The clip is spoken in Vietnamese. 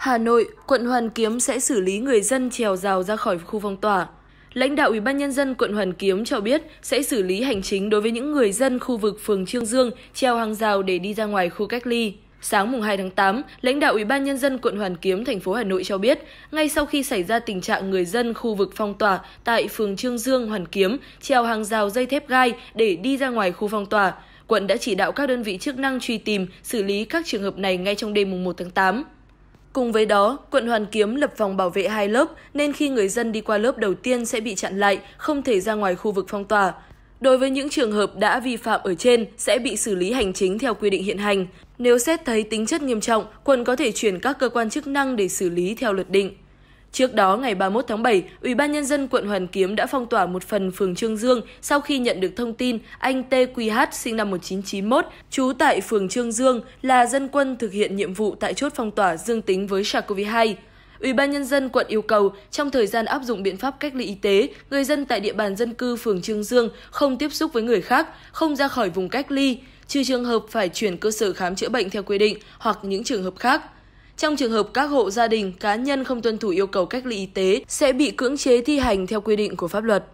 Hà Nội, quận Hoàn Kiếm sẽ xử lý người dân trèo rào ra khỏi khu phong tỏa. Lãnh đạo Ủy ban nhân dân quận Hoàn Kiếm cho biết sẽ xử lý hành chính đối với những người dân khu vực phường Trương Dương treo hàng rào để đi ra ngoài khu cách ly. Sáng mùng 2 tháng 8, lãnh đạo Ủy ban nhân dân quận Hoàn Kiếm thành phố Hà Nội cho biết, ngay sau khi xảy ra tình trạng người dân khu vực phong tỏa tại phường Trương Dương Hoàn Kiếm treo hàng rào dây thép gai để đi ra ngoài khu phong tỏa, quận đã chỉ đạo các đơn vị chức năng truy tìm, xử lý các trường hợp này ngay trong đêm mùng 1 tháng 8. Cùng với đó, quận Hoàn Kiếm lập phòng bảo vệ hai lớp nên khi người dân đi qua lớp đầu tiên sẽ bị chặn lại, không thể ra ngoài khu vực phong tỏa. Đối với những trường hợp đã vi phạm ở trên sẽ bị xử lý hành chính theo quy định hiện hành. Nếu xét thấy tính chất nghiêm trọng, quận có thể chuyển các cơ quan chức năng để xử lý theo luật định. Trước đó, ngày 31 tháng 7, Ủy ban Nhân dân quận Hoàn Kiếm đã phong tỏa một phần phường Trương Dương sau khi nhận được thông tin anh TQH sinh năm 1991, trú tại phường Trương Dương là dân quân thực hiện nhiệm vụ tại chốt phong tỏa dương tính với SARS-CoV-2. Ủy ban nhân dân quận yêu cầu trong thời gian áp dụng biện pháp cách ly y tế, người dân tại địa bàn dân cư phường Trương Dương không tiếp xúc với người khác, không ra khỏi vùng cách ly, trừ trường hợp phải chuyển cơ sở khám chữa bệnh theo quy định hoặc những trường hợp khác. Trong trường hợp các hộ gia đình, cá nhân không tuân thủ yêu cầu cách ly y tế sẽ bị cưỡng chế thi hành theo quy định của pháp luật.